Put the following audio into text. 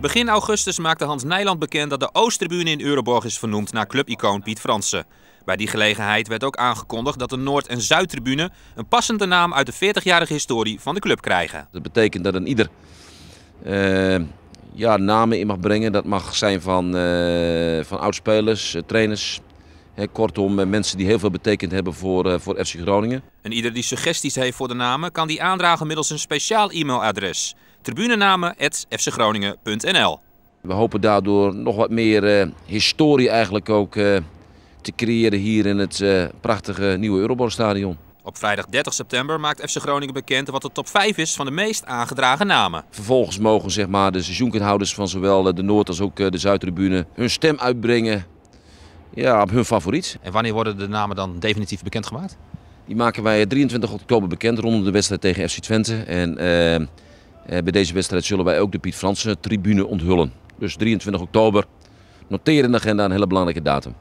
Begin augustus maakte Hans Nijland bekend dat de Oosttribune in Euroborg is vernoemd naar clubicoon Piet Fransen. Bij die gelegenheid werd ook aangekondigd dat de Noord- en Zuidtribune een passende naam uit de 40-jarige historie van de club krijgen. Dat betekent dat een ieder eh, ja, namen in mag brengen. Dat mag zijn van, uh, van oudspelers, eh, trainers, kortom, mensen die heel veel betekend hebben voor, voor FC Groningen. En ieder die suggesties heeft voor de namen, kan die aandragen middels een speciaal e-mailadres tribunenamen.fcgroningen.nl We hopen daardoor nog wat meer eh, historie eigenlijk ook eh, te creëren hier in het eh, prachtige nieuwe Euroborgstadion. Op vrijdag 30 september maakt FC Groningen bekend wat de top 5 is van de meest aangedragen namen. Vervolgens mogen zeg maar, de seizoenkindhouders van zowel de Noord- als ook de Zuidtribune hun stem uitbrengen ja, op hun favoriet. En wanneer worden de namen dan definitief bekendgemaakt? Die maken wij 23 oktober bekend rondom de wedstrijd tegen FC Twente. En eh, bij deze wedstrijd zullen wij ook de Piet Fransen tribune onthullen. Dus 23 oktober, noteer in de agenda een hele belangrijke datum.